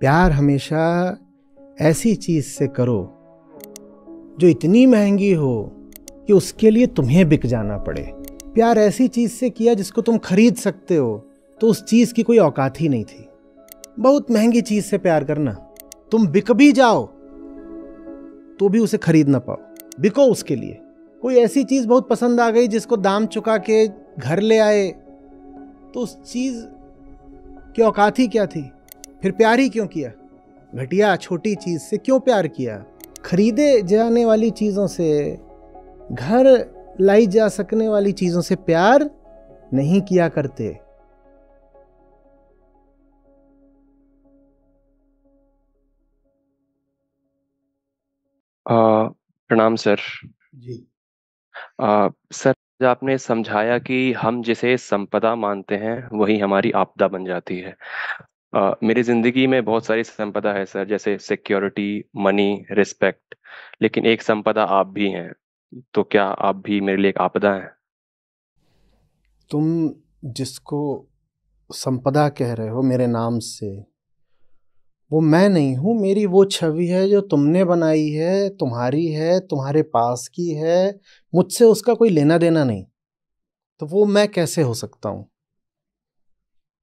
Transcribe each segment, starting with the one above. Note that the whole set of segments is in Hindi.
प्यार हमेशा ऐसी चीज़ से करो जो इतनी महंगी हो कि उसके लिए तुम्हें बिक जाना पड़े प्यार ऐसी चीज़ से किया जिसको तुम खरीद सकते हो तो उस चीज़ की कोई औकात ही नहीं थी बहुत महंगी चीज़ से प्यार करना तुम बिक भी जाओ तो भी उसे खरीद ना पाओ बिको उसके लिए कोई ऐसी चीज़ बहुत पसंद आ गई जिसको दाम चुका के घर ले आए तो उस चीज़ की औकात ही क्या थी फिर प्यार ही क्यों किया घटिया छोटी चीज़ से क्यों प्यार किया खरीदे जाने वाली चीज़ों से घर लाई जा सकने वाली चीज़ों से प्यार नहीं किया करते प्रणाम सर जी आ, सर आपने समझाया कि हम जिसे संपदा मानते हैं वही हमारी आपदा बन जाती है मेरी जिंदगी में बहुत सारी संपदा है सर जैसे सिक्योरिटी मनी रिस्पेक्ट लेकिन एक संपदा आप भी हैं तो क्या आप भी मेरे लिए एक आपदा हैं तुम जिसको संपदा कह रहे हो मेरे नाम से वो मैं नहीं हूँ मेरी वो छवि है जो तुमने बनाई है तुम्हारी है तुम्हारे पास की है मुझसे उसका कोई लेना देना नहीं तो वो मैं कैसे हो सकता हूँ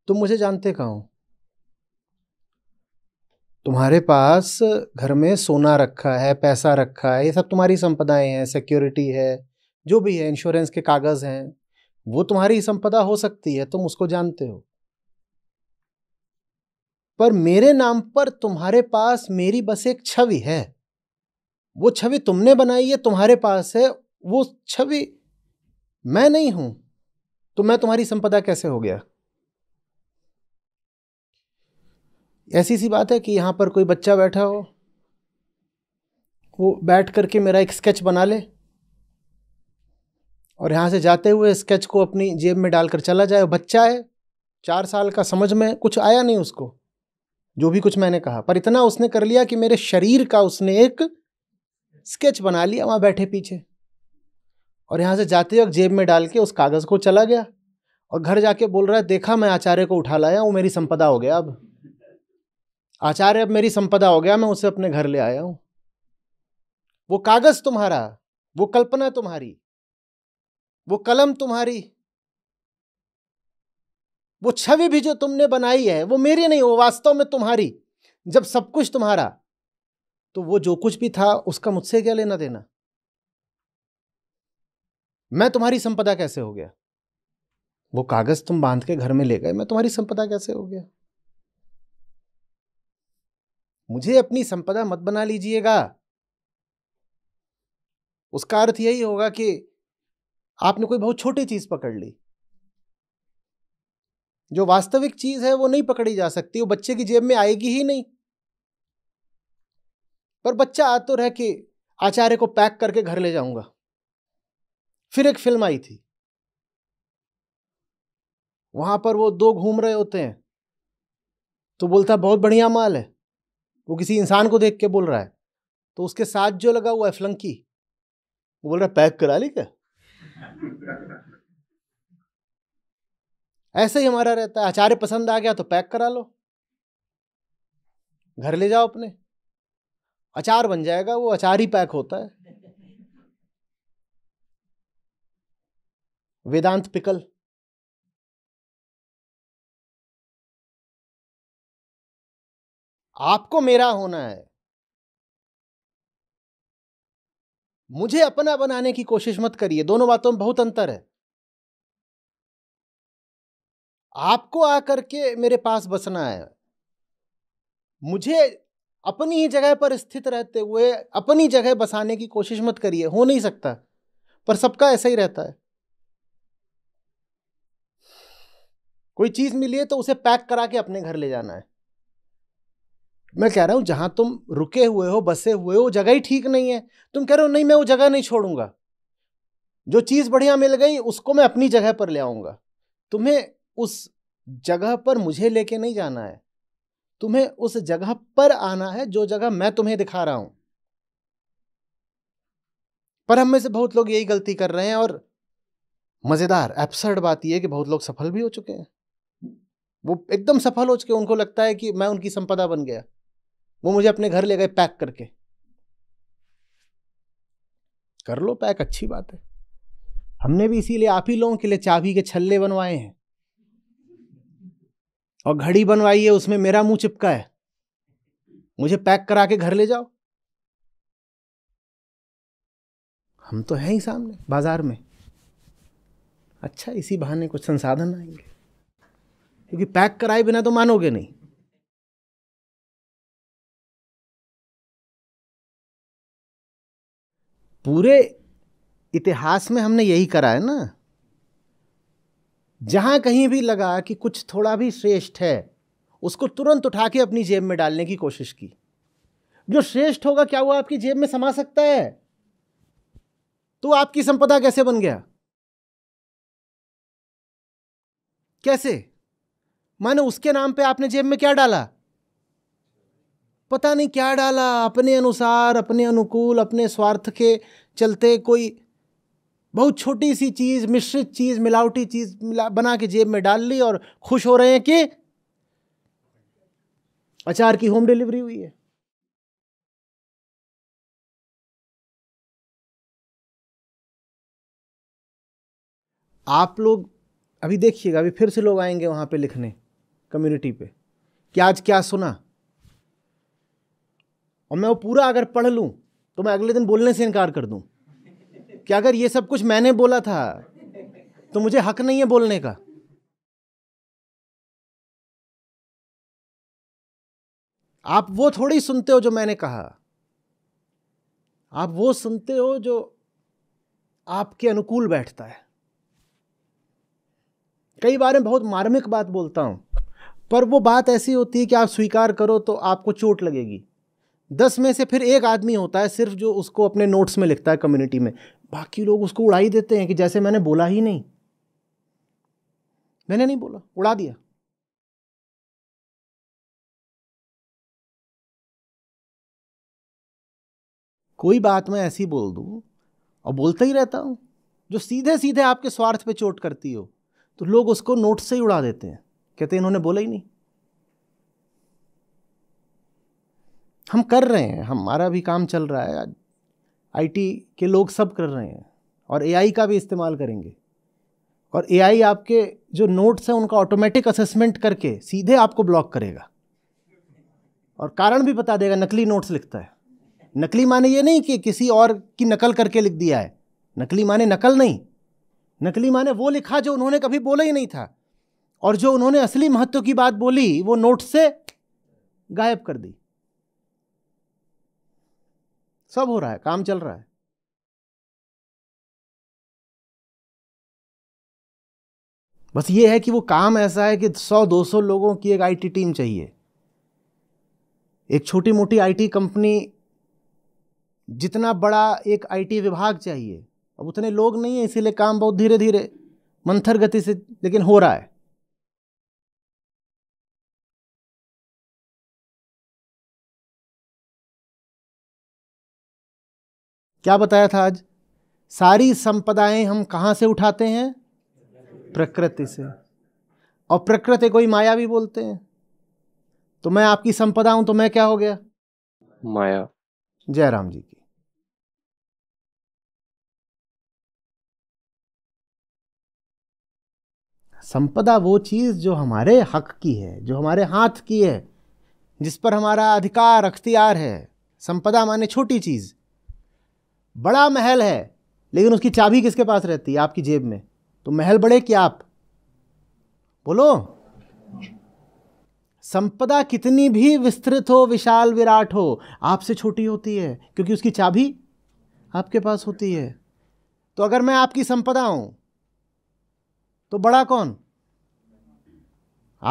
तुम मुझे जानते कहाँ हो तुम्हारे पास घर में सोना रखा है पैसा रखा है ये सब तुम्हारी संपदाएं हैं सिक्योरिटी है जो भी है इंश्योरेंस के कागज़ हैं वो तुम्हारी संपदा हो सकती है तुम उसको जानते हो पर मेरे नाम पर तुम्हारे पास मेरी बस एक छवि है वो छवि तुमने बनाई है तुम्हारे पास है वो छवि मैं नहीं हूं तो मैं तुम्हारी संपदा कैसे हो गया ऐसी सी बात है कि यहाँ पर कोई बच्चा बैठा हो वो बैठ करके मेरा एक स्केच बना ले और यहाँ से जाते हुए स्केच को अपनी जेब में डालकर चला जाए बच्चा है चार साल का समझ में कुछ आया नहीं उसको जो भी कुछ मैंने कहा पर इतना उसने कर लिया कि मेरे शरीर का उसने एक स्केच बना लिया वहाँ बैठे पीछे और यहाँ से जाते वक्त जेब में डाल के उस कागज़ को चला गया और घर जाके बोल रहा है देखा मैं आचार्य को उठा लाया वो मेरी संपदा हो गया अब आचार्य अब मेरी संपदा हो गया मैं उसे अपने घर ले आया हूं वो कागज तुम्हारा वो कल्पना तुम्हारी वो कलम तुम्हारी वो छवि भी जो तुमने बनाई है वो मेरी नहीं वो वास्तव में तुम्हारी जब सब कुछ तुम्हारा तो वो जो कुछ भी था उसका मुझसे क्या लेना देना मैं तुम्हारी संपदा कैसे हो गया वो कागज तुम बांध के घर में ले गए मैं तुम्हारी संपदा कैसे हो गया मुझे अपनी संपदा मत बना लीजिएगा उसका अर्थ यही होगा कि आपने कोई बहुत छोटी चीज पकड़ ली जो वास्तविक चीज है वो नहीं पकड़ी जा सकती वो बच्चे की जेब में आएगी ही नहीं पर बच्चा आ तो रह के आचार्य को पैक करके घर ले जाऊंगा फिर एक फिल्म आई थी वहां पर वो दो घूम रहे होते हैं तो बोलता बहुत बढ़िया माल है वो किसी इंसान को देख के बोल रहा है तो उसके साथ जो लगा हुआ है फ्लंकी वो बोल रहा है पैक करा ली क्या ऐसे ही हमारा रहता है आचार्य पसंद आ गया तो पैक करा लो घर ले जाओ अपने अचार बन जाएगा वो अचार ही पैक होता है वेदांत पिकल आपको मेरा होना है मुझे अपना बनाने की कोशिश मत करिए दोनों बातों में बहुत अंतर है आपको आकर के मेरे पास बसना है मुझे अपनी ही जगह पर स्थित रहते हुए अपनी जगह बसाने की कोशिश मत करिए हो नहीं सकता पर सबका ऐसा ही रहता है कोई चीज़ मिली है तो उसे पैक करा के अपने घर ले जाना है मैं कह रहा हूँ जहाँ तुम रुके हुए हो बसे हुए हो वो जगह ही ठीक नहीं है तुम कह रहे हो नहीं मैं वो जगह नहीं छोड़ूंगा जो चीज़ बढ़िया मिल गई उसको मैं अपनी जगह पर ले आऊँगा तुम्हें उस जगह पर मुझे लेके नहीं जाना है तुम्हें उस जगह पर आना है जो जगह मैं तुम्हें दिखा रहा हूँ पर हम में से बहुत लोग यही गलती कर रहे हैं और मज़ेदार एप्सर्ड बात यह कि बहुत लोग सफल भी हो चुके हैं वो एकदम सफल हो चुके उनको लगता है कि मैं उनकी संपदा बन गया वो मुझे अपने घर ले गए पैक करके कर लो पैक अच्छी बात है हमने भी इसीलिए आप ही लोगों के लिए चाबी के छल्ले बनवाए हैं और घड़ी बनवाई है उसमें मेरा मुंह चिपका है मुझे पैक करा के घर ले जाओ हम तो हैं ही सामने बाजार में अच्छा इसी बहाने कुछ संसाधन आएंगे क्योंकि पैक कराए बिना तो मानोगे नहीं पूरे इतिहास में हमने यही करा है ना जहां कहीं भी लगा कि कुछ थोड़ा भी श्रेष्ठ है उसको तुरंत उठा के अपनी जेब में डालने की कोशिश की जो श्रेष्ठ होगा क्या वो आपकी जेब में समा सकता है तो आपकी संपदा कैसे बन गया कैसे माने उसके नाम पे आपने जेब में क्या डाला पता नहीं क्या डाला अपने अनुसार अपने अनुकूल अपने स्वार्थ के चलते कोई बहुत छोटी सी चीज़ मिश्रित चीज़ मिलावटी चीज़ मिला बना के जेब में डाल ली और खुश हो रहे हैं कि अचार की होम डिलीवरी हुई है आप लोग अभी देखिएगा अभी फिर से लोग आएंगे वहाँ पे लिखने कम्युनिटी पे कि आज क्या सुना और मैं वो पूरा अगर पढ़ लूँ तो मैं अगले दिन बोलने से इनकार कर दूँ कि अगर ये सब कुछ मैंने बोला था तो मुझे हक नहीं है बोलने का आप वो थोड़ी सुनते हो जो मैंने कहा आप वो सुनते हो जो आपके अनुकूल बैठता है कई बार मैं बहुत मार्मिक बात बोलता हूं पर वो बात ऐसी होती है कि आप स्वीकार करो तो आपको चोट लगेगी दस में से फिर एक आदमी होता है सिर्फ जो उसको अपने नोट्स में लिखता है कम्युनिटी में बाकी लोग उसको उड़ा ही देते हैं कि जैसे मैंने बोला ही नहीं मैंने नहीं बोला उड़ा दिया कोई बात मैं ऐसी बोल दू और बोलता ही रहता हूं जो सीधे सीधे आपके स्वार्थ पे चोट करती हो तो लोग उसको नोट से ही उड़ा देते हैं कहते हैं इन्होंने बोला ही नहीं हम कर रहे हैं हमारा भी काम चल रहा है आईटी के लोग सब कर रहे हैं और एआई का भी इस्तेमाल करेंगे और एआई आपके जो नोट्स हैं उनका ऑटोमेटिक असेसमेंट करके सीधे आपको ब्लॉक करेगा और कारण भी बता देगा नकली नोट्स लिखता है नकली माने ये नहीं कि किसी और की नकल करके लिख दिया है नकली माने नकल नहीं नकली माने वो लिखा जो उन्होंने कभी बोला ही नहीं था और जो उन्होंने असली महत्व की बात बोली वो नोट से गायब कर दी सब हो रहा है काम चल रहा है बस ये है कि वो काम ऐसा है कि 100-200 लोगों की एक आईटी टीम चाहिए एक छोटी मोटी आईटी कंपनी जितना बड़ा एक आईटी विभाग चाहिए अब उतने लोग नहीं है इसीलिए काम बहुत धीरे धीरे मंथर गति से लेकिन हो रहा है क्या बताया था आज सारी संपदाएं हम कहाँ से उठाते हैं प्रकृति से और प्रकृति कोई माया भी बोलते हैं तो मैं आपकी संपदा हूं तो मैं क्या हो गया माया जय राम जी की संपदा वो चीज़ जो हमारे हक की है जो हमारे हाथ की है जिस पर हमारा अधिकार अख्तियार है संपदा माने छोटी चीज़ बड़ा महल है लेकिन उसकी चाबी किसके पास रहती है आपकी जेब में तो महल बड़े कि आप बोलो संपदा कितनी भी विस्तृत हो विशाल विराट हो आपसे छोटी होती है क्योंकि उसकी चाबी आपके पास होती है तो अगर मैं आपकी संपदा हूं तो बड़ा कौन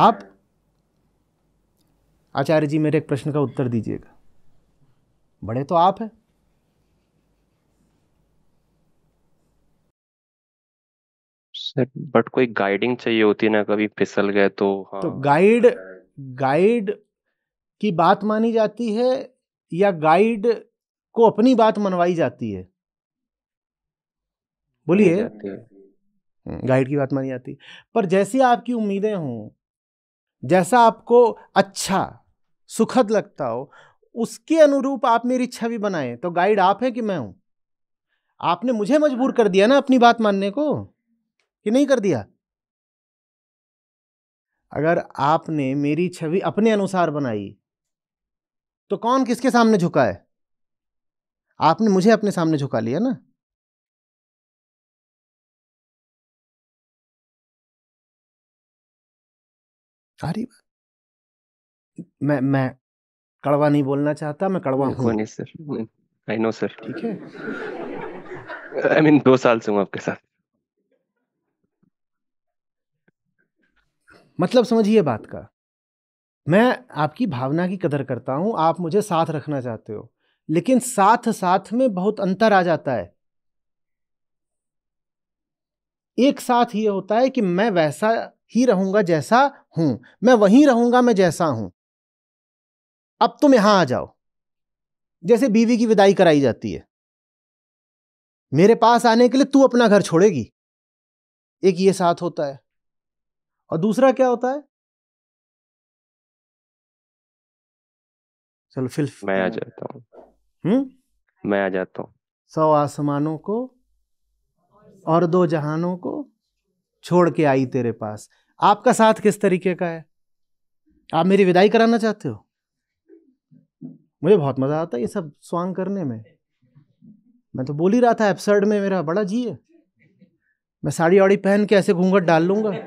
आप आचार्य जी मेरे एक प्रश्न का उत्तर दीजिएगा बड़े तो आप हैं सर बट कोई गाइडिंग चाहिए होती है ना कभी फिसल गए तो, तो हाँ तो गाइड गाइड की बात मानी जाती है या गाइड को अपनी बात मनवाई जाती है बोलिए गाइड हम्म, की बात मानी जाती है पर जैसी आपकी उम्मीदें हों जैसा आपको अच्छा सुखद लगता हो उसके अनुरूप आप मेरी छवि बनाए तो गाइड आप है कि मैं हूं आपने मुझे मजबूर कर दिया ना अपनी बात मानने को कि नहीं कर दिया अगर आपने मेरी छवि अपने अनुसार बनाई तो कौन किसके सामने झुका है आपने मुझे अपने सामने झुका लिया ना सारी बात मैं मैं कड़वा नहीं बोलना चाहता मैं कड़वा हूं नहीं सर आई नो सर ठीक है आई मीन दो साल से हूं आपके साथ मतलब समझिए बात का मैं आपकी भावना की कदर करता हूँ आप मुझे साथ रखना चाहते हो लेकिन साथ साथ में बहुत अंतर आ जाता है एक साथ ये होता है कि मैं वैसा ही रहूंगा जैसा हूं मैं वहीं रहूंगा मैं जैसा हूं अब तुम यहां आ जाओ जैसे बीवी की विदाई कराई जाती है मेरे पास आने के लिए तू अपना घर छोड़ेगी एक ये साथ होता है और दूसरा क्या होता है चलो फिर मैं आ जाता हूँ मैं आ जाता हूँ सौ आसमानों को और दो जहानों को छोड़ के आई तेरे पास आपका साथ किस तरीके का है आप मेरी विदाई कराना चाहते हो मुझे बहुत मज़ा आता है ये सब स्वांग करने में मैं तो बोल ही रहा था एपसर्ड में मेरा बड़ा जी है मैं साड़ी वाड़ी पहन के ऐसे घूंघट डाल लूंगा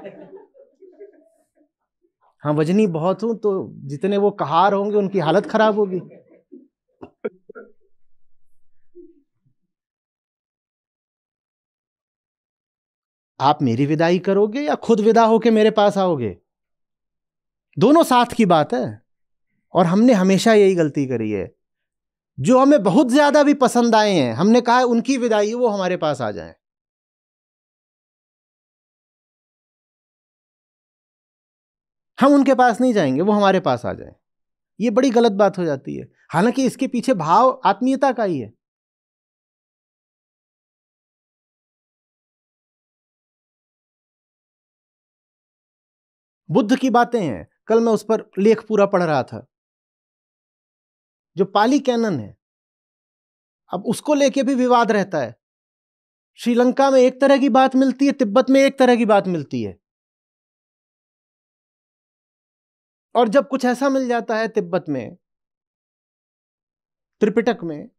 हाँ वजनी बहुत हूं तो जितने वो कहार होंगे उनकी हालत खराब होगी आप मेरी विदाई करोगे या खुद विदा होके मेरे पास आओगे दोनों साथ की बात है और हमने हमेशा यही गलती करी है जो हमें बहुत ज़्यादा भी पसंद आए हैं हमने कहा है उनकी विदाई वो हमारे पास आ जाए हम उनके पास नहीं जाएंगे वो हमारे पास आ जाए ये बड़ी गलत बात हो जाती है हालांकि इसके पीछे भाव आत्मीयता का ही है बुद्ध की बातें हैं कल मैं उस पर लेख पूरा पढ़ रहा था जो पाली कैनन है अब उसको लेके भी विवाद रहता है श्रीलंका में एक तरह की बात मिलती है तिब्बत में एक तरह की बात मिलती है और जब कुछ ऐसा मिल जाता है तिब्बत में त्रिपिटक में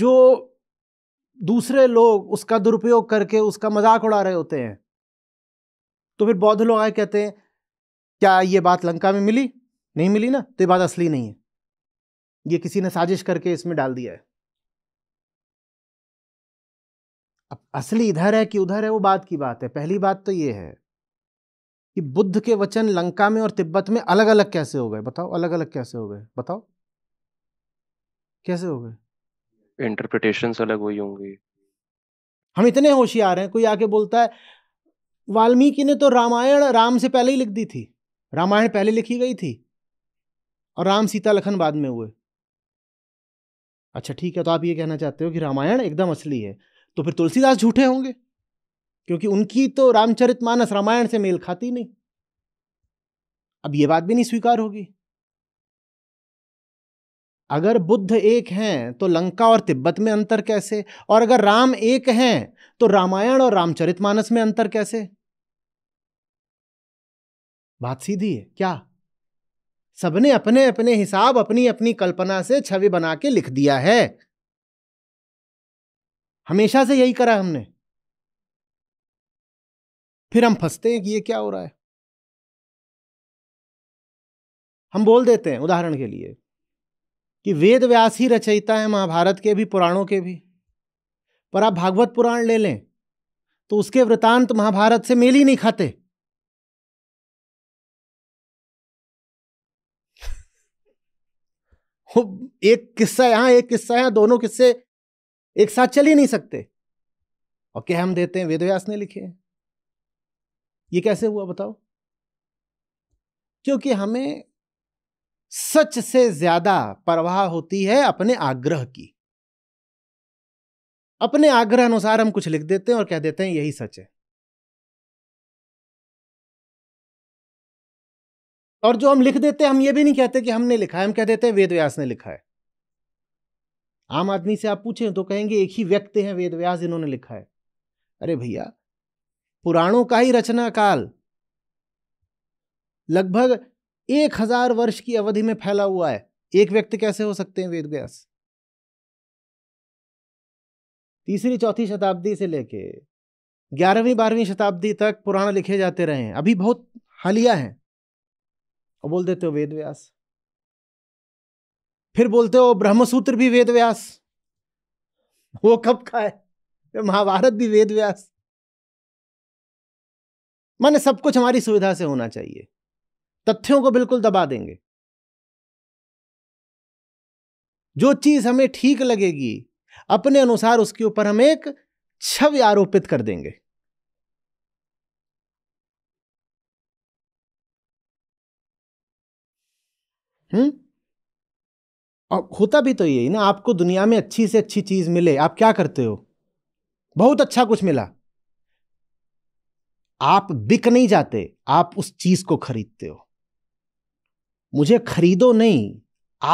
जो दूसरे लोग उसका दुरुपयोग करके उसका मजाक उड़ा रहे होते हैं तो फिर बौद्ध लोग आए कहते हैं क्या ये बात लंका में मिली नहीं मिली ना तो ये बात असली नहीं है ये किसी ने साजिश करके इसमें डाल दिया है अब असली इधर है कि उधर है वो बात की बात है पहली बात तो ये है कि बुद्ध के वचन लंका में और तिब्बत में अलग अलग कैसे हो गए बताओ अलग अलग कैसे हो गए बताओ कैसे हो गए इंटरप्रिटेशन अलग हुई होंगी हम इतने होशियार हैं कोई आके बोलता है वाल्मीकि ने तो रामायण राम से पहले ही लिख दी थी रामायण पहले लिखी गई थी और राम सीता लखन बाद में हुए अच्छा ठीक है तो आप ये कहना चाहते हो कि रामायण एकदम असली है तो फिर तुलसीदास झूठे होंगे क्योंकि उनकी तो रामचरित मानस रामायण से मेल खाती नहीं अब यह बात भी नहीं स्वीकार होगी अगर बुद्ध एक हैं तो लंका और तिब्बत में अंतर कैसे और अगर राम एक हैं तो रामायण और रामचरित मानस में अंतर कैसे बात सीधी है क्या सबने अपने अपने हिसाब अपनी अपनी कल्पना से छवि बना के लिख दिया है हमेशा से यही करा हमने फिर हम फंसते हैं कि ये क्या हो रहा है हम बोल देते हैं उदाहरण के लिए कि वेद व्यास ही रचयिता है महाभारत के भी पुराणों के भी पर आप भागवत पुराण ले लें तो उसके वृतांत महाभारत से मेल ही नहीं खाते एक किस्सा यहां एक किस्सा यहां दोनों किस्से एक साथ चल ही नहीं सकते और क्या हम देते हैं वेद व्यास ने लिखे हैं ये कैसे हुआ बताओ क्योंकि हमें सच से ज्यादा परवाह होती है अपने आग्रह की अपने आग्रह अनुसार हम कुछ लिख देते हैं और कह देते हैं यही सच है और जो हम लिख देते हैं हम ये भी नहीं कहते कि हमने लिखा है हम कह देते हैं वेद व्यास ने लिखा है आम आदमी से आप पूछें तो कहेंगे एक ही व्यक्ति हैं वेद व्यास इन्होंने लिखा है अरे भैया पुराणों का ही रचना काल लगभग एक हजार वर्ष की अवधि में फैला हुआ है एक व्यक्ति कैसे हो सकते हैं वेद व्यास तीसरी चौथी शताब्दी से लेके ग्यारहवीं बारहवीं शताब्दी तक पुराण लिखे जाते रहे हैं अभी बहुत हालिया है और बोल देते हो तो वेद व्यास फिर बोलते हो ब्रह्मसूत्र भी वेद व्यास वो कब का है महाभारत भी वेद व्यास माने सब कुछ हमारी सुविधा से होना चाहिए तथ्यों को बिल्कुल दबा देंगे जो चीज हमें ठीक लगेगी अपने अनुसार उसके ऊपर हम एक छवि आरोपित कर देंगे हम्म और होता भी तो यही ना आपको दुनिया में अच्छी से अच्छी चीज मिले आप क्या करते हो बहुत अच्छा कुछ मिला आप बिक नहीं जाते आप उस चीज को खरीदते हो मुझे खरीदो नहीं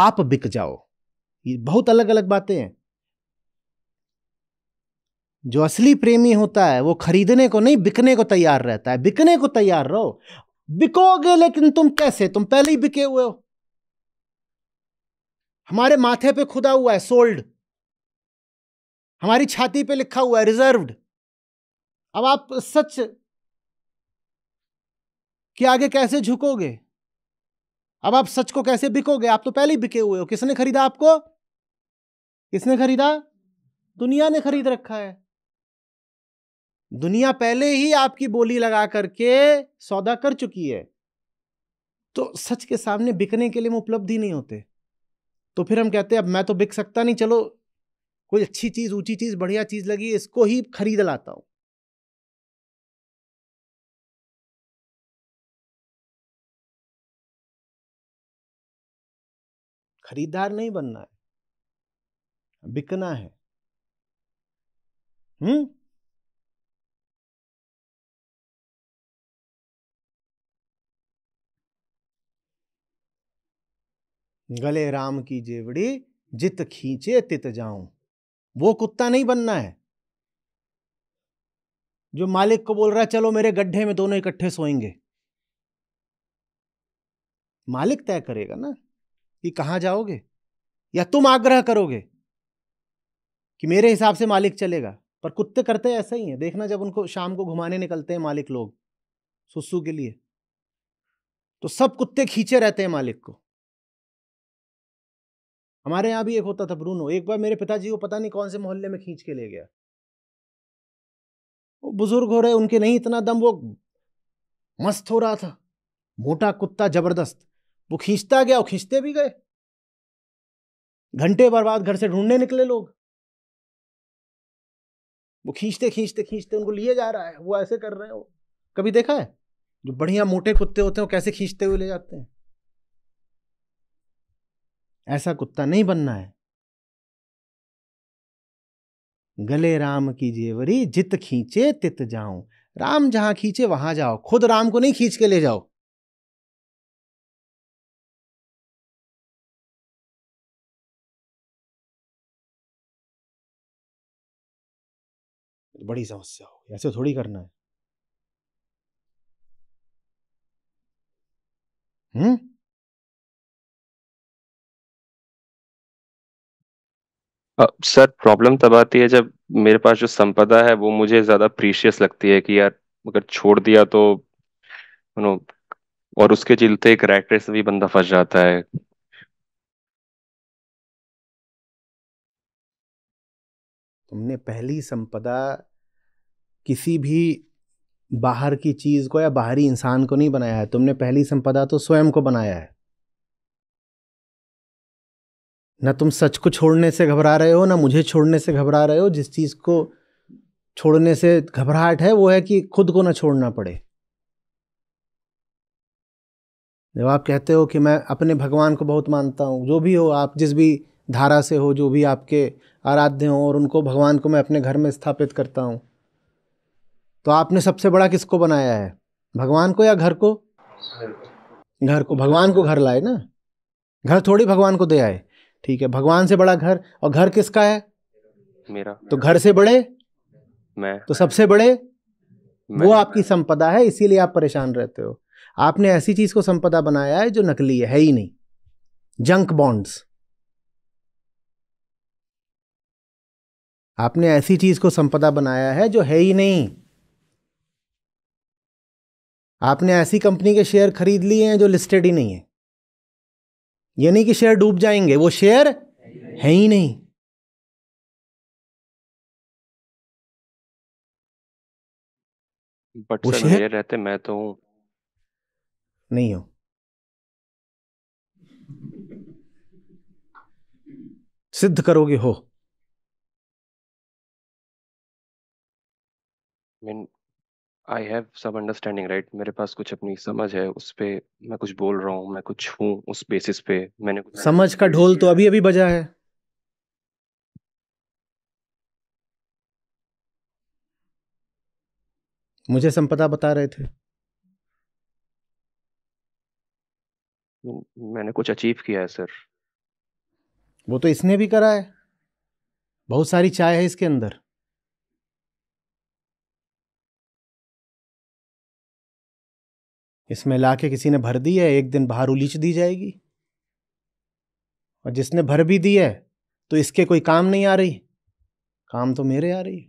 आप बिक जाओ ये बहुत अलग अलग बातें हैं जो असली प्रेमी होता है वो खरीदने को नहीं बिकने को तैयार रहता है बिकने को तैयार रहो बिकोगे लेकिन तुम कैसे तुम पहले ही बिके हुए हो हमारे माथे पे खुदा हुआ है सोल्ड हमारी छाती पे लिखा हुआ है रिजर्व्ड अब आप सच कि आगे कैसे झुकोगे अब आप सच को कैसे बिकोगे आप तो पहले ही बिके हुए हो किसने खरीदा आपको किसने खरीदा दुनिया ने खरीद रखा है दुनिया पहले ही आपकी बोली लगा करके सौदा कर चुकी है तो सच के सामने बिकने के लिए हम उपलब्ध ही नहीं होते तो फिर हम कहते हैं अब मैं तो बिक सकता नहीं चलो कोई अच्छी चीज़ ऊंची चीज़ बढ़िया चीज़ लगी इसको ही खरीद लाता हूं खरीदार नहीं बनना है बिकना है हम्म गले राम की जेवड़ी जित खींचे तित जाऊं वो कुत्ता नहीं बनना है जो मालिक को बोल रहा है चलो मेरे गड्ढे में दोनों इकट्ठे सोएंगे मालिक तय करेगा ना कि कहां जाओगे या तुम आग्रह करोगे कि मेरे हिसाब से मालिक चलेगा पर कुत्ते करते ऐसा ही है देखना जब उनको शाम को घुमाने निकलते हैं मालिक लोग सुसु के लिए तो सब कुत्ते खींचे रहते हैं मालिक को हमारे यहां भी एक होता था ब्रूनो एक बार मेरे पिताजी को पता नहीं कौन से मोहल्ले में खींच के ले गया वो बुजुर्ग हो रहे उनके नहीं इतना दम वो मस्त हो रहा था मोटा कुत्ता जबरदस्त वो खींचता गया और खींचते भी गए घंटे भर बाद घर से ढूंढने निकले लोग वो खींचते खींचते खींचते उनको लिए जा रहा है वो ऐसे कर रहे हो कभी देखा है जो बढ़िया मोटे कुत्ते होते हैं वो कैसे खींचते हुए ले जाते हैं ऐसा कुत्ता नहीं बनना है गले राम की जेवरी जित खींचे तित जाऊं राम जहां खींचे वहां जाओ खुद राम को नहीं खींच के ले जाओ बड़ी समस्या होगी ऐसे थोड़ी करना है हम्म सर प्रॉब्लम तब आती है जब मेरे पास जो संपदा है वो मुझे ज्यादा प्रीशियस लगती है कि यार अगर छोड़ दिया तो यू नो और उसके चलते एक रैकेट से भी बंदा फंस जाता है तुमने पहली संपदा किसी भी बाहर की चीज़ को या बाहरी इंसान को नहीं बनाया है तुमने पहली संपदा तो स्वयं को बनाया है ना तुम सच को छोड़ने से घबरा रहे हो ना मुझे छोड़ने से घबरा रहे हो जिस चीज़ को छोड़ने से घबराहट है वो है कि खुद को ना छोड़ना पड़े जब आप कहते हो कि मैं अपने भगवान को बहुत मानता हूँ जो भी हो आप जिस भी धारा से हो जो भी आपके आराध्य हों और उनको भगवान को मैं अपने घर में स्थापित करता हूँ तो आपने सबसे बड़ा किसको बनाया है भगवान को या घर को घर को भगवान को घर लाए ना घर थोड़ी भगवान को दे आए ठीक है भगवान से बड़ा घर और घर किसका है मेरा तो घर से बड़े मैं तो सबसे बड़े वो आपकी संपदा है इसीलिए आप परेशान रहते हो आपने ऐसी चीज को संपदा बनाया है जो नकली है, है ही नहीं जंक बॉन्ड्स आपने ऐसी चीज को संपदा बनाया है जो है ही नहीं आपने ऐसी कंपनी के शेयर खरीद लिए हैं जो लिस्टेड ही नहीं है ये नहीं कि शेयर डूब जाएंगे वो शेयर है ही नहीं बट वो शेयर रहते मैं तो हूं नहीं हो सिद्ध करोगे हो I have some understanding right मेरे पास कुछ अपनी समझ है उस पे मैं कुछ बोल रहा हूँ मैं कुछ हूँ उस बेसिस पे मैंने कुछ समझ का ढोल तो अभी अभी बजा है मुझे संपदा बता रहे थे मैंने कुछ अचीव किया है सर वो तो इसने भी करा है बहुत सारी चाय है इसके अंदर इसमें लाके किसी ने भर दी है एक दिन बाहर उलीच दी जाएगी और जिसने भर भी दी है तो इसके कोई काम नहीं आ रही काम तो मेरे आ रही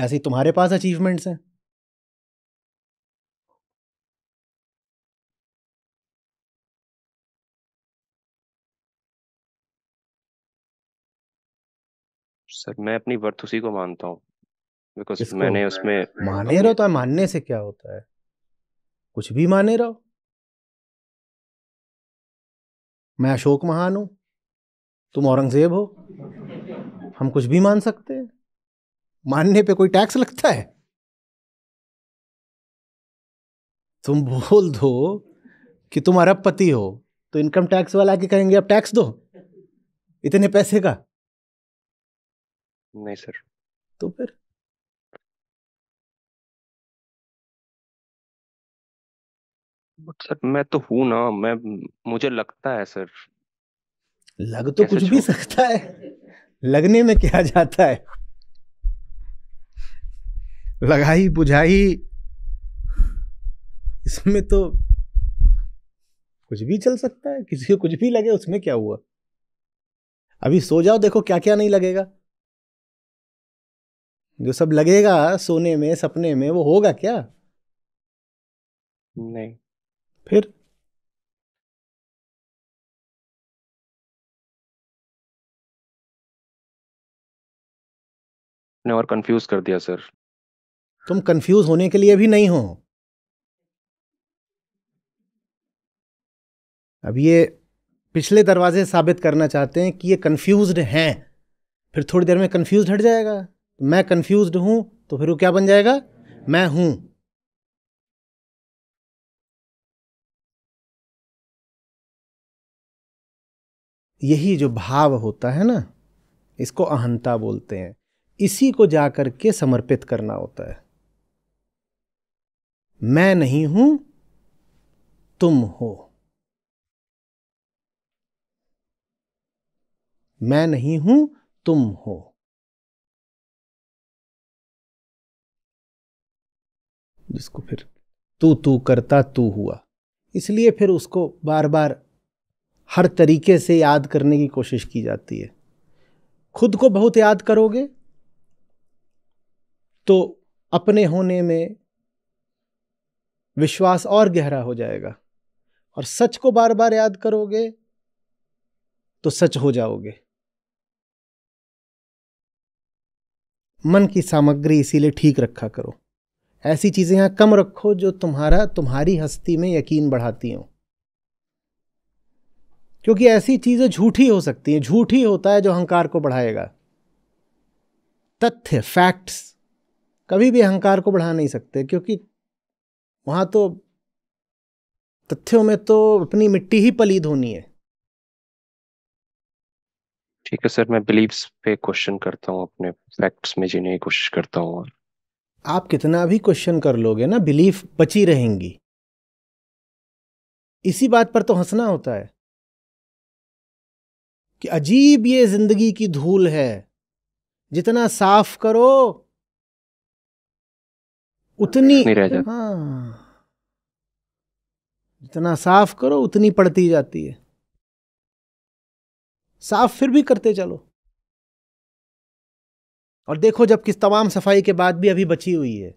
ऐसे ही तुम्हारे पास अचीवमेंट्स हैं सर मैं अपनी वर्थ उसी को मानता हूँ बिकॉज मैंने उसमें माने रहो तो मानने से क्या होता है कुछ भी माने रहो मैं अशोक महान हूं तुम औरंगजेब हो हम कुछ भी मान सकते हैं मानने पे कोई टैक्स लगता है तुम बोल दो कि तुम अरबपति हो तो इनकम टैक्स वाला आके कहेंगे अब टैक्स दो इतने पैसे का नहीं सर तो फिर बट सर मैं तो हूं ना मैं मुझे लगता है सर लग तो कुछ भी सकता है लगने में क्या जाता है लगाई बुझाई इसमें तो कुछ भी चल सकता है किसी को कुछ भी लगे उसमें क्या हुआ अभी सो जाओ देखो क्या क्या नहीं लगेगा जो सब लगेगा सोने में सपने में वो होगा क्या नहीं फिर ने और कंफ्यूज कर दिया सर तुम कंफ्यूज होने के लिए भी नहीं हो अब ये पिछले दरवाजे साबित करना चाहते हैं कि ये कंफ्यूज्ड हैं फिर थोड़ी देर में कंफ्यूज हट जाएगा मैं कंफ्यूज हूं तो फिर वो क्या बन जाएगा मैं हूं यही जो भाव होता है ना इसको अहंता बोलते हैं इसी को जाकर के समर्पित करना होता है मैं नहीं हूं तुम हो मैं नहीं हूं तुम हो जिसको फिर तू तू करता तू हुआ इसलिए फिर उसको बार बार हर तरीके से याद करने की कोशिश की जाती है खुद को बहुत याद करोगे तो अपने होने में विश्वास और गहरा हो जाएगा और सच को बार बार याद करोगे तो सच हो जाओगे मन की सामग्री इसीलिए ठीक रखा करो ऐसी चीज़ें यहां कम रखो जो तुम्हारा तुम्हारी हस्ती में यकीन बढ़ाती हों क्योंकि ऐसी चीज़ें झूठी हो सकती हैं झूठी होता है जो अहंकार को बढ़ाएगा तथ्य फैक्ट्स कभी भी अहंकार को बढ़ा नहीं सकते क्योंकि वहां तो तथ्यों में तो अपनी मिट्टी ही पली धोनी है ठीक है सर मैं बिलीव्स पे क्वेश्चन करता हूँ अपने फैक्ट्स में जीने की कोशिश करता हूँ आप कितना भी क्वेश्चन कर लोगे ना बिलीफ बची रहेंगी इसी बात पर तो हंसना होता है कि अजीब ये जिंदगी की धूल है जितना साफ करो उतनी हाँ जितना साफ करो उतनी पड़ती जाती है साफ फिर भी करते चलो और देखो जब किस तमाम सफाई के बाद भी अभी बची हुई है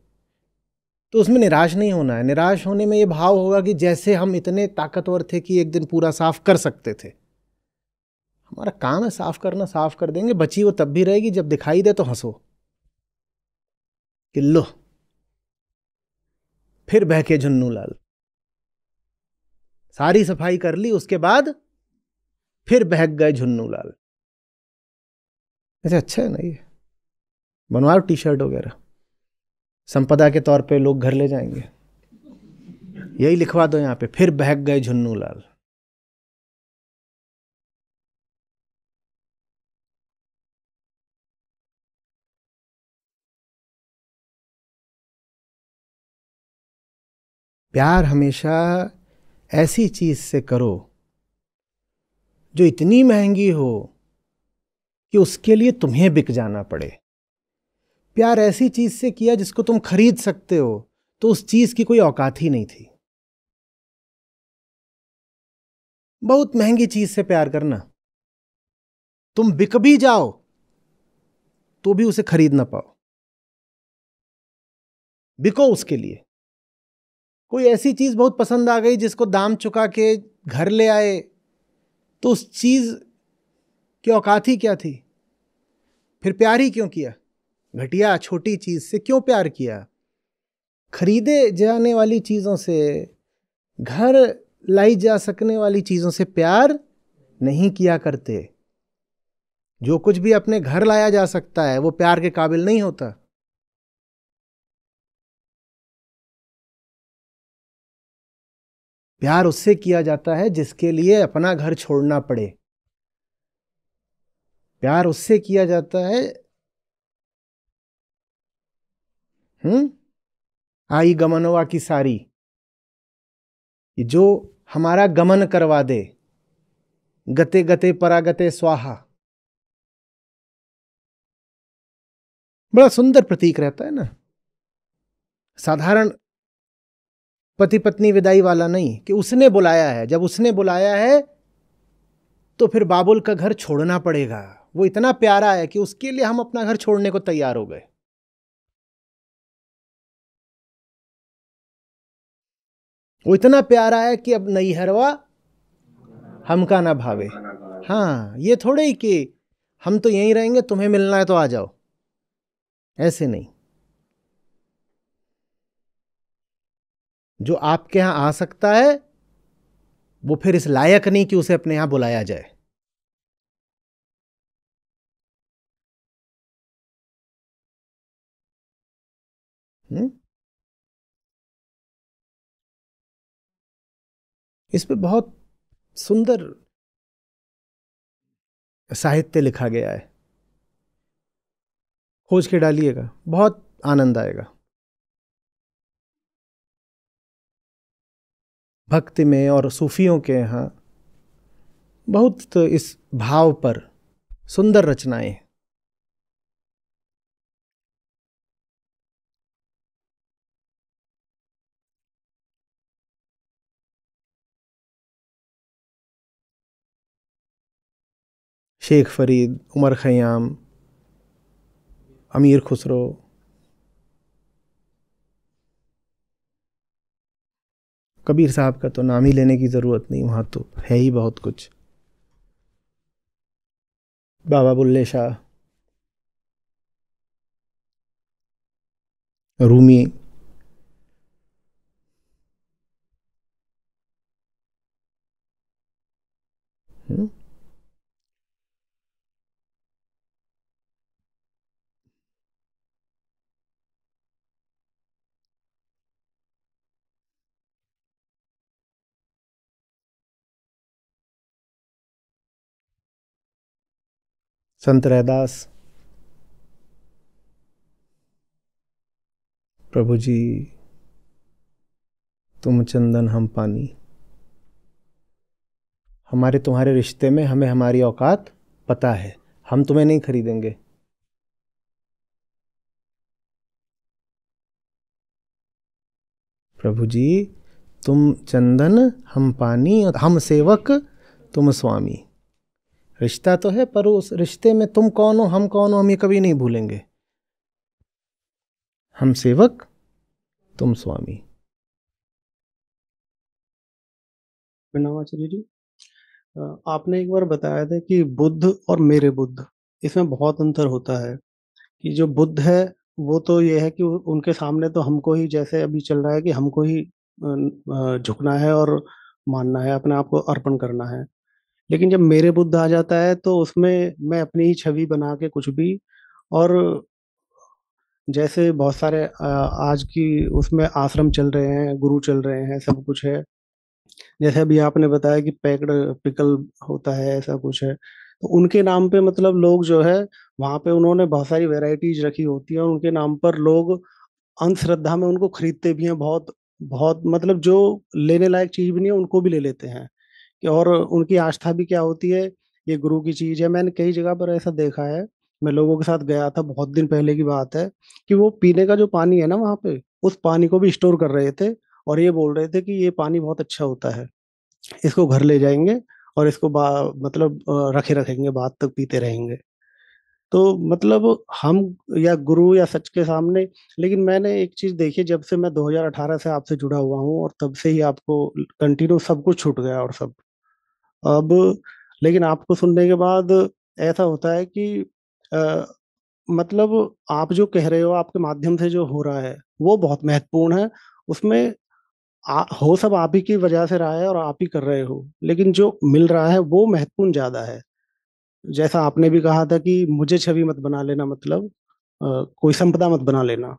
तो उसमें निराश नहीं होना है निराश होने में ये भाव होगा कि जैसे हम इतने ताकतवर थे कि एक दिन पूरा साफ कर सकते थे हमारा काम है साफ करना साफ कर देंगे बची वो तब भी रहेगी जब दिखाई दे तो हंसो कि लो फिर बहके झुन्नू लाल सारी सफाई कर ली उसके बाद फिर बहक गए झुन्नू लाल ऐसे अच्छा है ना ये बनवाओ टी शर्ट वगैरह संपदा के तौर पे लोग घर ले जाएंगे यही लिखवा दो यहां पे फिर बहक गए झुन्नू लाल प्यार हमेशा ऐसी चीज़ से करो जो इतनी महंगी हो कि उसके लिए तुम्हें बिक जाना पड़े प्यार ऐसी चीज़ से किया जिसको तुम खरीद सकते हो तो उस चीज़ की कोई औकात ही नहीं थी बहुत महंगी चीज़ से प्यार करना तुम बिक भी जाओ तो भी उसे खरीद ना पाओ बिको उसके लिए कोई ऐसी चीज़ बहुत पसंद आ गई जिसको दाम चुका के घर ले आए तो उस चीज़ की औकात ही क्या थी फिर प्यार ही क्यों किया घटिया छोटी चीज़ से क्यों प्यार किया खरीदे जाने वाली चीज़ों से घर लाई जा सकने वाली चीज़ों से प्यार नहीं किया करते जो कुछ भी अपने घर लाया जा सकता है वो प्यार के काबिल नहीं होता प्यार उससे किया जाता है जिसके लिए अपना घर छोड़ना पड़े प्यार उससे किया जाता है हम्म आई गमनवा की सारी जो हमारा गमन करवा दे गते गते परागते स्वाहा बड़ा सुंदर प्रतीक रहता है ना साधारण पति पत्नी विदाई वाला नहीं कि उसने बुलाया है जब उसने बुलाया है तो फिर बाबुल का घर छोड़ना पड़ेगा वो इतना प्यारा है कि उसके लिए हम अपना घर छोड़ने को तैयार हो गए वो इतना प्यारा है कि अब नई हरवा हमका ना भावे हाँ ये थोड़े ही कि हम तो यहीं रहेंगे तुम्हें मिलना है तो आ जाओ ऐसे नहीं जो आपके यहां आ सकता है वो फिर इस लायक नहीं कि उसे अपने यहां बुलाया जाए हम्म? इस पे बहुत सुंदर साहित्य लिखा गया है खोज के डालिएगा बहुत आनंद आएगा भक्ति में और सूफियों के यहाँ बहुत तो इस भाव पर सुंदर रचनाएं शेख फरीद उमर खयाम अमीर खुसरो कबीर साहब का तो नाम ही लेने की ज़रूरत नहीं वहाँ तो है ही बहुत कुछ बाबा बुल्ले शाह रूमी हुँ? हम्म? संत रैदास प्रभु जी तुम चंदन हम पानी हमारे तुम्हारे रिश्ते में हमें हमारी औकात पता है हम तुम्हें नहीं खरीदेंगे प्रभु जी तुम चंदन हम पानी हम सेवक तुम स्वामी रिश्ता तो है पर उस रिश्ते में तुम कौन हो हम कौन हो हम ये कभी नहीं भूलेंगे हम सेवक तुम स्वामी आचार्य जी आपने एक बार बताया था कि बुद्ध और मेरे बुद्ध इसमें बहुत अंतर होता है कि जो बुद्ध है वो तो ये है कि उनके सामने तो हमको ही जैसे अभी चल रहा है कि हमको ही झुकना है और मानना है अपने आप को अर्पण करना है लेकिन जब मेरे बुद्ध आ जाता है तो उसमें मैं अपनी ही छवि बना के कुछ भी और जैसे बहुत सारे आज की उसमें आश्रम चल रहे हैं गुरु चल रहे हैं सब कुछ है जैसे अभी आपने बताया कि पैकड़ पिकल होता है ऐसा कुछ है तो उनके नाम पे मतलब लोग जो है वहाँ पे उन्होंने बहुत सारी वेराइटीज रखी होती है और उनके नाम पर लोग अंधश्रद्धा में उनको खरीदते भी हैं बहुत बहुत मतलब जो लेने लायक चीज भी नहीं है उनको भी ले लेते हैं कि और उनकी आस्था भी क्या होती है, ये गुरु की चीज़ है। मैंने कई जगह पर ऐसा देखा है, मैं लोगों के साथ गया था, बहुत दिन पहले की बात है, कि वो पीने का जो पानी है ना वहाँ पे, उस पानी को भी स्टोर कर रहे थे और ये बोल रहे थे कि ये पानी बहुत अच्छा होता है। इसको घर ले जाएंगे और इसको मतलब रखे रखेंगे, बाद तक पीते रहेंगे। तो मतलब हम या गुरु या सच के सामने लेकिन मैंने एक चीज़ देखी जब से मैं 2018 से आपसे जुड़ा हुआ हूँ और तब से ही आपको कंटिन्यू सब कुछ छूट गया और सब अब लेकिन आपको सुनने के बाद ऐसा होता है कि आ, मतलब आप जो कह रहे हो आपके माध्यम से जो हो रहा है वो बहुत महत्वपूर्ण है उसमें आ, हो सब आप ही की वजह से रहा है और आप ही कर रहे हो लेकिन जो मिल रहा है वो महत्वपूर्ण ज़्यादा है जैसा आपने भी कहा था कि मुझे छवि मत बना लेना मतलब आ, कोई संपदा मत बना लेना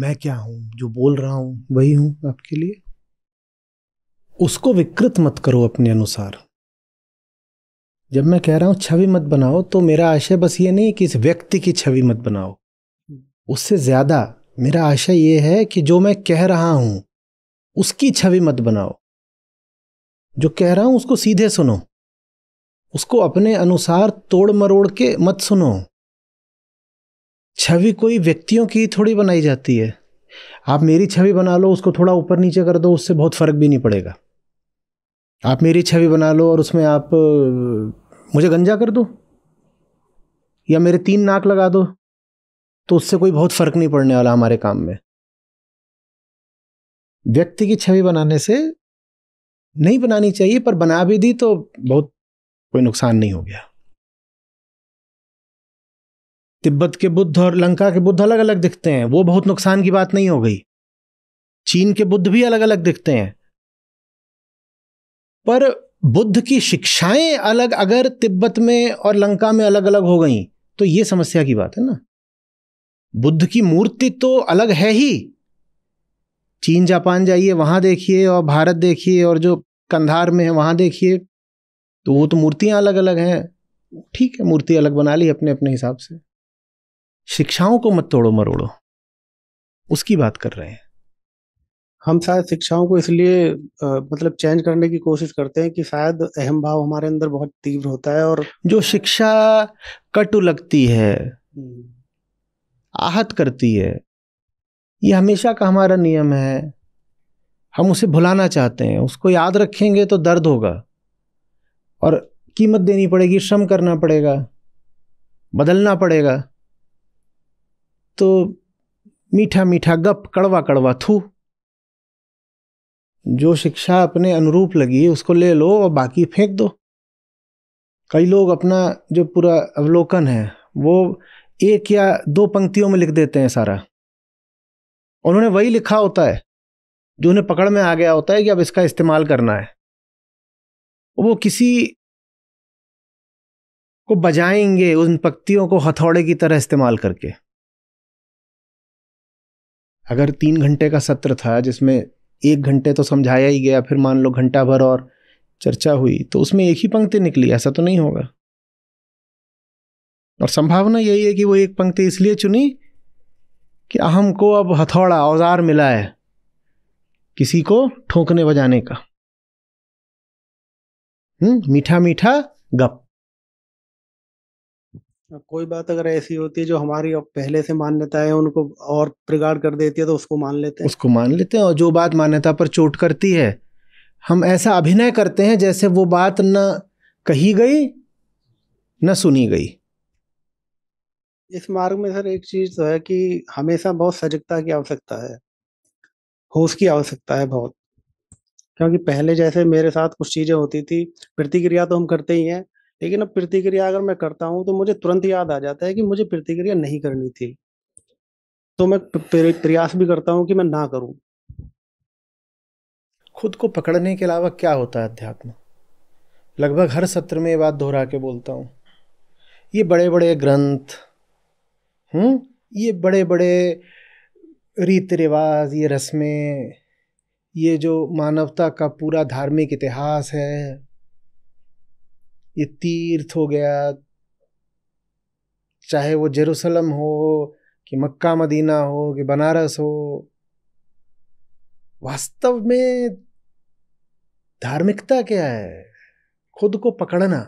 मैं क्या हूं जो बोल रहा हूं वही हूं आपके लिए उसको विकृत मत करो अपने अनुसार जब मैं कह रहा हूं छवि मत बनाओ तो मेरा आशय बस ये नहीं कि इस व्यक्ति की छवि मत बनाओ उससे ज्यादा मेरा आशय ये है कि जो मैं कह रहा हूं उसकी छवि मत बनाओ जो कह रहा हूं उसको सीधे सुनो उसको अपने अनुसार तोड़ मरोड़ के मत सुनो छवि कोई व्यक्तियों की थोड़ी बनाई जाती है आप मेरी छवि बना लो उसको थोड़ा ऊपर नीचे कर दो उससे बहुत फ़र्क भी नहीं पड़ेगा आप मेरी छवि बना लो और उसमें आप मुझे गंजा कर दो या मेरे तीन नाक लगा दो तो उससे कोई बहुत फ़र्क नहीं पड़ने वाला हमारे काम में व्यक्ति की छवि बनाने से नहीं बनानी चाहिए पर बना भी दी तो बहुत कोई नुकसान नहीं हो गया तिब्बत के बुद्ध और लंका के बुद्ध अलग अलग दिखते हैं वो बहुत नुकसान की बात नहीं हो गई चीन के बुद्ध भी अलग अलग दिखते हैं पर बुद्ध की शिक्षाएं अलग अगर तिब्बत में और लंका में अलग अलग हो गई तो ये समस्या की बात है ना बुद्ध की मूर्ति तो अलग है ही चीन जापान जाइए वहाँ देखिए और भारत देखिए और जो कंधार में है वहाँ देखिए तो वो तो मूर्तियाँ अलग अलग हैं ठीक है मूर्ति अलग बना ली अपने अपने हिसाब से शिक्षाओं को मत तोड़ो मरोड़ो उसकी बात कर रहे हैं हम शायद शिक्षाओं को इसलिए मतलब चेंज करने की कोशिश करते हैं कि शायद अहम भाव हमारे अंदर बहुत तीव्र होता है और जो शिक्षा कटु लगती है हम्म। आहत करती है ये हमेशा का हमारा नियम है हम उसे भुलाना चाहते हैं उसको याद रखेंगे तो दर्द होगा और कीमत देनी पड़ेगी श्रम करना पड़ेगा बदलना पड़ेगा तो मीठा मीठा गप कड़वा कड़वा थू जो शिक्षा अपने अनुरूप लगी उसको ले लो और बाकी फेंक दो कई लोग अपना जो पूरा अवलोकन है वो एक या दो पंक्तियों में लिख देते हैं सारा उन्होंने वही लिखा होता है जो उन्हें पकड़ में आ गया होता है कि अब इसका इस्तेमाल करना है वो किसी को बजाएंगे उन पक्तियों को हथौड़े की तरह इस्तेमाल करके अगर तीन घंटे का सत्र था जिसमें एक घंटे तो समझाया ही गया फिर मान लो घंटा भर और चर्चा हुई तो उसमें एक ही पंक्ति निकली ऐसा तो नहीं होगा और संभावना यही है कि वो एक पंक्ति इसलिए चुनी कि हमको अब हथौड़ा औजार मिला है किसी को ठोकने बजाने का हम्म मीठा मीठा गप कोई बात अगर ऐसी होती है जो हमारी अब पहले से मान्यता है उनको और प्रगाड़ कर देती है तो उसको मान लेते हैं उसको मान लेते हैं और जो बात मान्यता पर चोट करती है हम ऐसा अभिनय करते हैं जैसे वो बात न कही गई न सुनी गई इस मार्ग में सर एक चीज तो है कि हमेशा बहुत सजगता की आवश्यकता है होश की आवश्यकता है बहुत क्योंकि पहले जैसे मेरे साथ कुछ चीजें होती थी प्रतिक्रिया तो हम करते ही हैं लेकिन अब प्रतिक्रिया अगर मैं करता हूँ तो मुझे तुरंत याद आ जाता है कि मुझे प्रतिक्रिया नहीं करनी थी तो मैं प्रयास भी करता हूँ कि मैं ना करूँ खुद को पकड़ने के अलावा क्या होता है अध्यात्म लगभग हर सत्र में ये बात दोहरा के बोलता हूँ ये बड़े बड़े ग्रंथ हूँ हम्म? ये बड़े बड़े रीति रिवाज ये रस्में ये जो मानवता का पूरा धार्मिक इतिहास है ये तीर्थ हो गया चाहे वो जेरूसलम हो कि मक्का मदीना हो कि बनारस हो वास्तव में धार्मिकता क्या है खुद को पकड़ना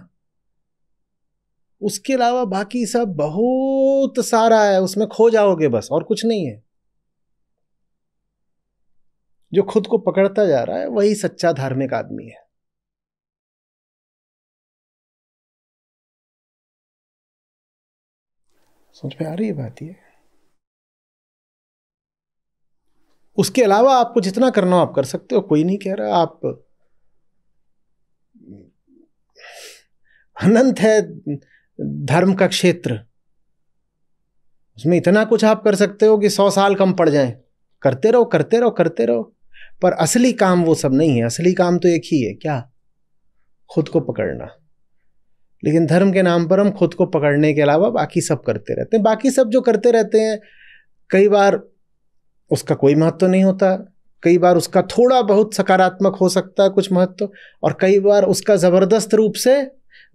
उसके अलावा बाकी सब बहुत सारा है उसमें खो जाओगे बस और कुछ नहीं है जो खुद को पकड़ता जा रहा है वही सच्चा धार्मिक आदमी है समझ में आ रही है बात ये उसके अलावा आपको जितना करना हो आप कर सकते हो कोई नहीं कह रहा आप अनंत है धर्म का क्षेत्र उसमें इतना कुछ आप कर सकते हो कि सौ साल कम पड़ जाए करते रहो करते रहो करते रहो पर असली काम वो सब नहीं है असली काम तो एक ही है क्या खुद को पकड़ना लेकिन धर्म के नाम पर हम खुद को पकड़ने के अलावा बाकी सब करते रहते हैं बाकी सब जो करते रहते हैं कई बार उसका कोई महत्व नहीं होता कई बार उसका थोड़ा बहुत सकारात्मक हो सकता है कुछ महत्व और कई बार उसका ज़बरदस्त रूप से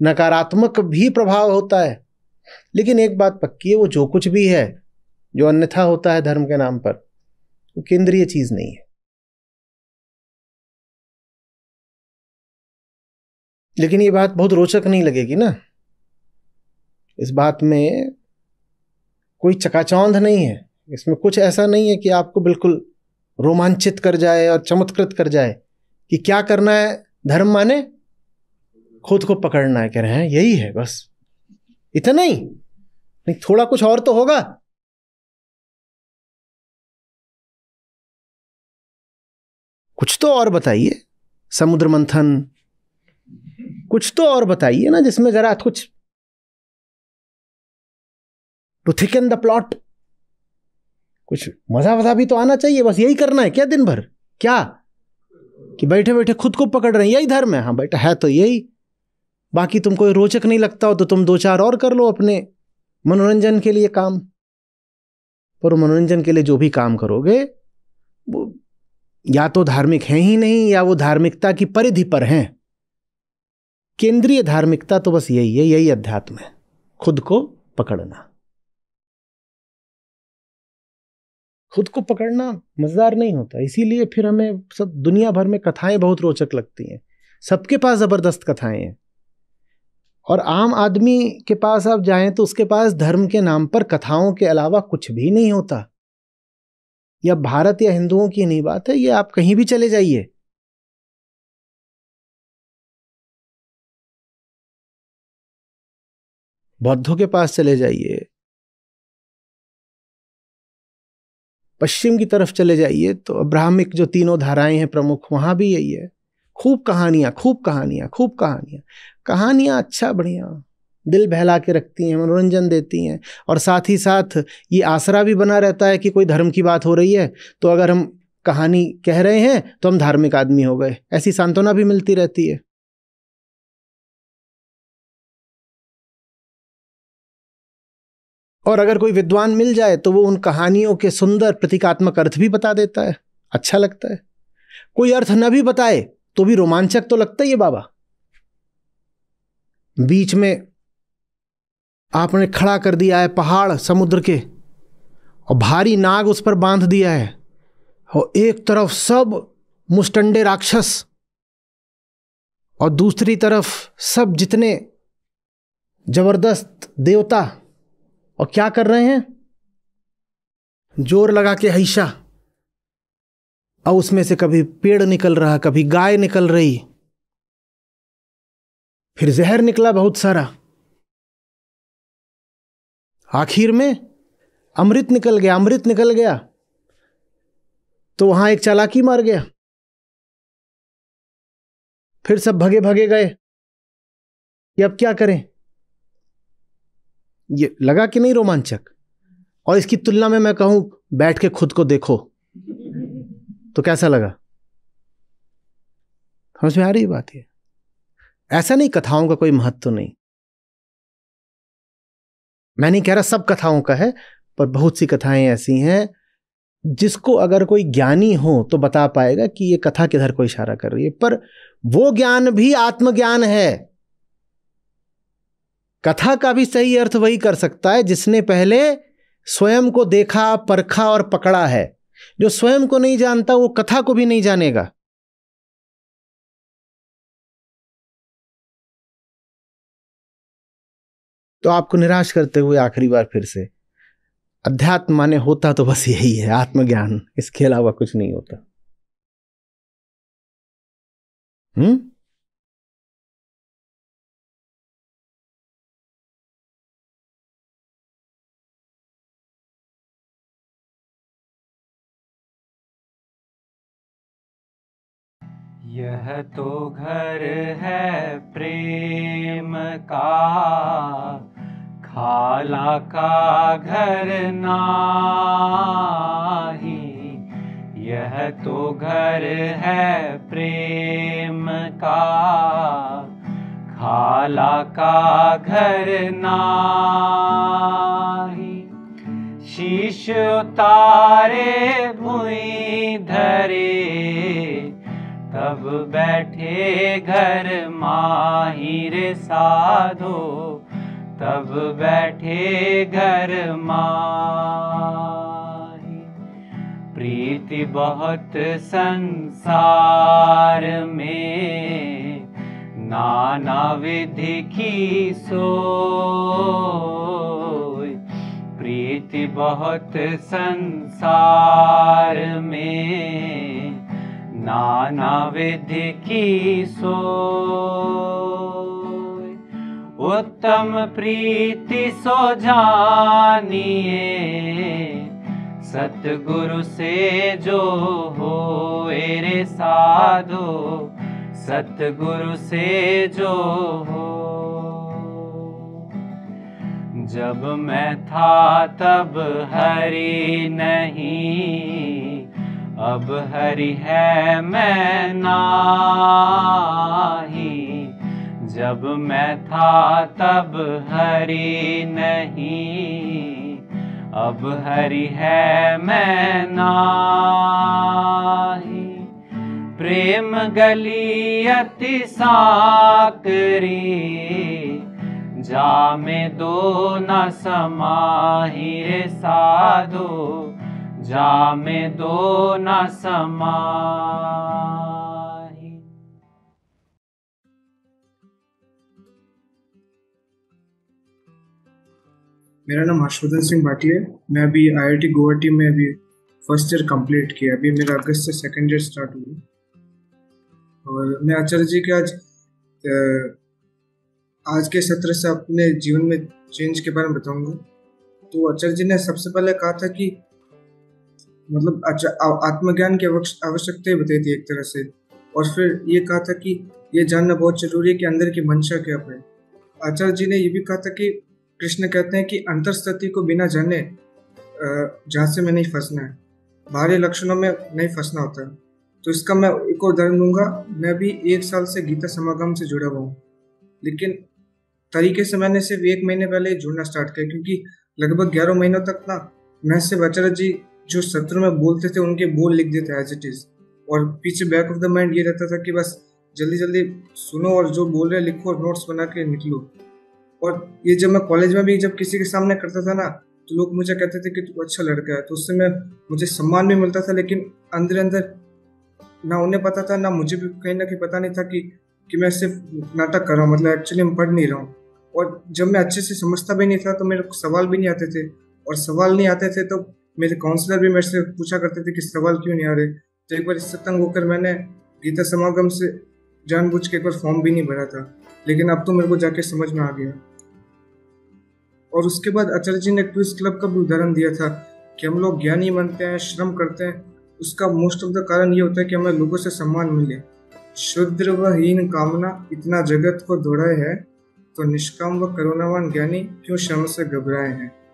नकारात्मक भी प्रभाव होता है लेकिन एक बात पक्की है वो जो कुछ भी है जो अन्यथा होता है धर्म के नाम पर वो केंद्रीय चीज नहीं है लेकिन ये बात बहुत रोचक नहीं लगेगी ना इस बात में कोई चकाचौंध नहीं है इसमें कुछ ऐसा नहीं है कि आपको बिल्कुल रोमांचित कर जाए और चमत्कृत कर जाए कि क्या करना है धर्म माने खुद को पकड़ना है कह रहे हैं यही है बस इतना ही नहीं थोड़ा कुछ और तो होगा कुछ तो और बताइए समुद्र मंथन कुछ तो और बताइए ना जिसमें जरा कुछ टू एन द प्लॉट कुछ मजा वजा भी तो आना चाहिए बस यही करना है क्या दिन भर क्या कि बैठे बैठे खुद को पकड़ रहे हैं यही धर्म है हाँ बेटा है तो यही बाकी तुमको रोचक नहीं लगता हो तो तुम दो चार और कर लो अपने मनोरंजन के लिए काम पर मनोरंजन के लिए जो भी काम करोगे वो या तो धार्मिक है ही नहीं या वो धार्मिकता की परिधि पर हैं केंद्रीय धार्मिकता तो बस यही है यही अध्यात्म है खुद को पकड़ना खुद को पकड़ना मज़ेदार नहीं होता इसीलिए फिर हमें सब दुनिया भर में कथाएं बहुत रोचक लगती हैं सबके पास ज़बरदस्त कथाएं हैं और आम आदमी के पास आप जाएं तो उसके पास धर्म के नाम पर कथाओं के अलावा कुछ भी नहीं होता या भारत या हिंदुओं की नहीं बात है ये आप कहीं भी चले जाइए बौद्धों के पास चले जाइए पश्चिम की तरफ चले जाइए तो अब्राहमिक जो तीनों धाराएं हैं प्रमुख वहां भी यही है खूब कहानियां खूब कहानियां खूब कहानियां कहानियाँ अच्छा बढ़िया दिल बहला के रखती हैं मनोरंजन देती हैं और साथ ही साथ ये आसरा भी बना रहता है कि कोई धर्म की बात हो रही है तो अगर हम कहानी कह रहे हैं तो हम धार्मिक आदमी हो गए ऐसी सांत्वना भी मिलती रहती है और अगर कोई विद्वान मिल जाए तो वो उन कहानियों के सुंदर प्रतीकात्मक अर्थ भी बता देता है अच्छा लगता है कोई अर्थ न भी बताए तो भी रोमांचक तो लगता ही है बाबा बीच में आपने खड़ा कर दिया है पहाड़ समुद्र के और भारी नाग उस पर बांध दिया है और एक तरफ सब मुस्टंडे राक्षस और दूसरी तरफ सब जितने जबरदस्त देवता और क्या कर रहे हैं जोर लगा के हईशा और उसमें से कभी पेड़ निकल रहा कभी गाय निकल रही फिर जहर निकला बहुत सारा आखिर में अमृत निकल गया अमृत निकल गया तो वहां एक चालाकी मार गया फिर सब भगे भगे गए कि अब क्या करें ये लगा कि नहीं रोमांचक और इसकी तुलना में मैं कहूं बैठ के खुद को देखो तो कैसा लगा समझ में आ रही बात है ऐसा नहीं कथाओं का कोई महत्व तो नहीं मैं नहीं कह रहा सब कथाओं का है पर बहुत सी कथाएं ऐसी हैं जिसको अगर कोई ज्ञानी हो तो बता पाएगा कि ये कथा किधर को इशारा कर रही है पर वो ज्ञान भी आत्मज्ञान है कथा का भी सही अर्थ वही कर सकता है जिसने पहले स्वयं को देखा परखा और पकड़ा है जो स्वयं को नहीं जानता वो कथा को भी नहीं जानेगा तो आपको निराश करते हुए आखिरी बार फिर से अध्यात्म माने होता तो बस यही है आत्मज्ञान इसके अलावा कुछ नहीं होता हम्म यह तो घर है प्रेम का खाला का घर नाही यह तो घर है प्रेम का खाला का घर नाही शीश उतारे भुई धरे तब बैठे घर माहिर साधो तब बैठे प्रीति बहुत घर संसार में नाना विधि की सो प्रीति बहुत संसार में नाना विधि की सो उत्तम प्रीति सो जानिए सतगुरु से जो हो रे साधो सतगुरु से जो हो जब मैं था तब हरि नहीं अब हरि है मैं ना जब मैं था तब हरि नहीं अब हरि है मैं नाही प्रेम गली अति साकरी जा में दो न समाही रे साधो जा में दो न समाही मेरा नाम हर्षवर्धन सिंह है मैं अभी आईआईटी गुवाहाटी में अभी फर्स्ट ईयर कंप्लीट किया अभी मेरा अगस्त से सेकेंड ईयर स्टार्ट हुआ और मैं आचार्य जी के आज आज के सत्र से अपने जीवन में चेंज के बारे में बताऊंगा तो आचार्य जी ने सबसे पहले कहा था कि मतलब आत्मज्ञान की आवश्यकता ही बताई थी एक तरह से और फिर ये कहा था कि ये जानना बहुत जरूरी है कि अंदर की मंशा क्या है आचार्य जी ने ये भी कहा था कि कृष्ण कहते हैं कि अंतरस्थिति को बिना जाने से मैं नहीं फंसना है बाहरी लक्षणों में नहीं फंसना होता है तो इसका मैं एक और उदाहरण दूंगा मैं भी एक साल से गीता समागम से जुड़ा हुआ हूँ लेकिन तरीके से मैंने सिर्फ एक महीने पहले जुड़ना स्टार्ट किया क्योंकि लगभग ग्यारह महीनों तक ना मैं से आचार्य जी जो सत्र में बोलते थे उनके बोल लिख देते एज इट इज और पीछे बैक ऑफ द माइंड ये रहता था कि बस जल्दी जल्दी सुनो और जो बोल रहे लिखो और नोट्स बना के निकलो और ये जब मैं कॉलेज में भी जब किसी के सामने करता था ना तो लोग मुझे कहते थे कि तू अच्छा लड़का है तो उससे मैं मुझे सम्मान भी मिलता था लेकिन अंदर अंदर ना उन्हें पता था ना मुझे भी कहीं ना कहीं पता नहीं था कि कि मैं सिर्फ नाटक कर रहा हूँ मतलब एक्चुअली मैं पढ़ नहीं रहा हूँ और जब मैं अच्छे से समझता भी नहीं था तो मेरे को सवाल भी नहीं आते थे और सवाल नहीं आते थे तो मेरे काउंसलर भी मेरे से पूछा करते थे कि सवाल क्यों नहीं आ रहे तो एक बार इससे तंग होकर मैंने गीता समागम से जानबूझ के एक बार फॉर्म भी नहीं भरा था लेकिन अब तो मेरे को जाके समझ में आ गया और उसके बाद अचल जी ने क्विज क्लब का भी उदाहरण दिया था कि हम लोग ज्ञानी बनते हैं श्रम करते हैं उसका मोस्ट ऑफ द कारण ये होता है कि हमें लोगों से सम्मान मिले शुद्र व हीन कामना इतना जगत को दौड़ाए है तो निष्काम व करुणावान ज्ञानी क्यों श्रम से घबराए हैं